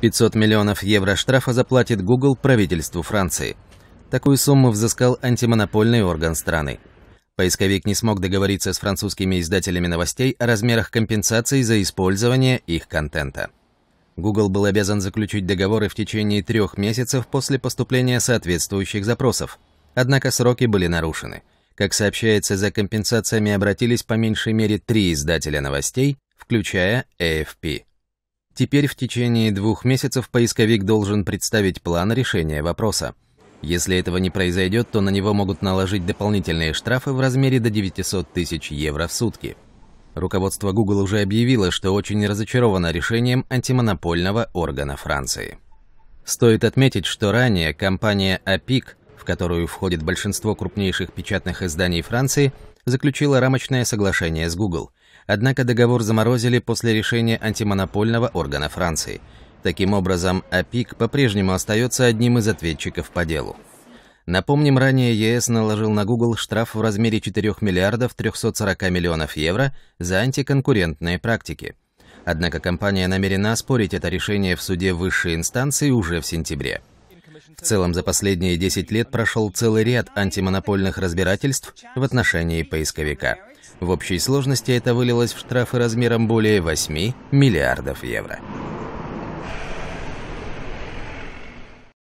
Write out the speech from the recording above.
500 миллионов евро штрафа заплатит Google правительству Франции. Такую сумму взыскал антимонопольный орган страны. Поисковик не смог договориться с французскими издателями новостей о размерах компенсации за использование их контента. Google был обязан заключить договоры в течение трех месяцев после поступления соответствующих запросов, однако сроки были нарушены. Как сообщается, за компенсациями обратились по меньшей мере три издателя новостей, включая AFP. Теперь в течение двух месяцев поисковик должен представить план решения вопроса. Если этого не произойдет, то на него могут наложить дополнительные штрафы в размере до 900 тысяч евро в сутки. Руководство Google уже объявило, что очень разочаровано решением антимонопольного органа Франции. Стоит отметить, что ранее компания APIC, в которую входит большинство крупнейших печатных изданий Франции, заключила рамочное соглашение с Google – Однако договор заморозили после решения антимонопольного органа Франции. Таким образом, АПИК по-прежнему остается одним из ответчиков по делу. Напомним, ранее ЕС наложил на Google штраф в размере 4 миллиардов 340 миллионов евро за антиконкурентные практики. Однако компания намерена спорить это решение в суде высшей инстанции уже в сентябре. В целом за последние 10 лет прошел целый ряд антимонопольных разбирательств в отношении поисковика. В общей сложности это вылилось в штрафы размером более 8 миллиардов евро.